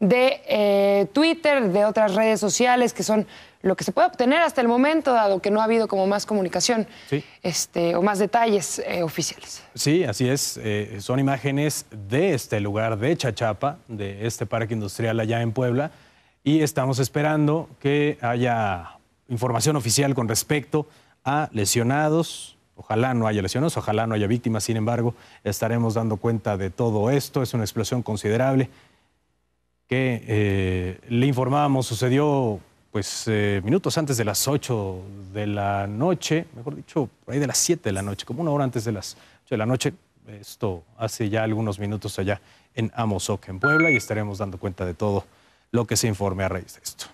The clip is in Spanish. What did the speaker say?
de eh, Twitter, de otras redes sociales, que son lo que se puede obtener hasta el momento, dado que no ha habido como más comunicación este, o más detalles eh, oficiales. Sí, así es. Eh, son imágenes de este lugar, de Chachapa, de este parque industrial allá en Puebla, y estamos esperando que haya información oficial con respecto a lesionados, Ojalá no haya lesionados, ojalá no haya víctimas. Sin embargo, estaremos dando cuenta de todo esto. Es una explosión considerable que eh, le informábamos sucedió pues eh, minutos antes de las 8 de la noche, mejor dicho, por ahí de las 7 de la noche, como una hora antes de las 8 de la noche, esto hace ya algunos minutos allá en Amozoc, en Puebla, y estaremos dando cuenta de todo lo que se informe a raíz de esto.